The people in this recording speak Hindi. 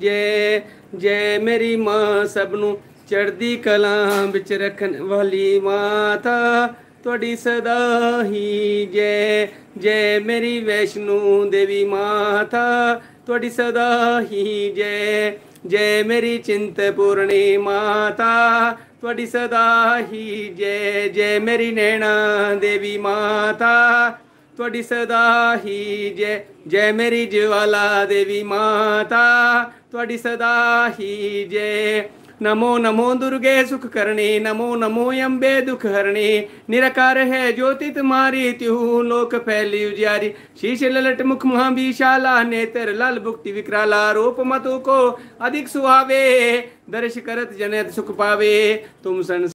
ਜੈ ਜੈ ਮੇਰੀ ਮਾਂ ਸਭ ਨੂੰ ਚੜਦੀ ਕਲਾ ਵਿੱਚ ਰੱਖਣ ਵਾਲੀ ਮਾਤਾ ਤੁਹਾਡੀ ਸਦਾ ਹੀ ਜੈ ਜੈ ਮੇਰੀ ਵੈਸ਼ਨੂ ਦੇਵੀ ਮਾਤਾ ਤੁਹਾਡੀ ਸਦਾ ਹੀ ਜੈ ਜੈ ਮੇਰੀ ਚਿੰਤਪੂਰਣੀ ਮਾਤਾ ਤੁਹਾਡੀ ਸਦਾ ਹੀ ਜੈ ਜੈ ਮੇਰੀ ਨੈਣਾ ਦੇਵੀ ਮਾਤਾ त्वडि सदा हि जय जय मेरी ज्वाला देवी माता त्वडि सदा हि जय नमो नमो दुर्गे सुख करणी नमो नमो अम्बे दुख हरणी निराकार है ज्योति तुम्हारी त्यू लोक फैली उजियारी शीश ललट मुख महाविशाला नेत्र लाल भुक्ति विकराला रूप मतु को अधिक सुहावे दर्श करत जनत सुख पावे तुम संस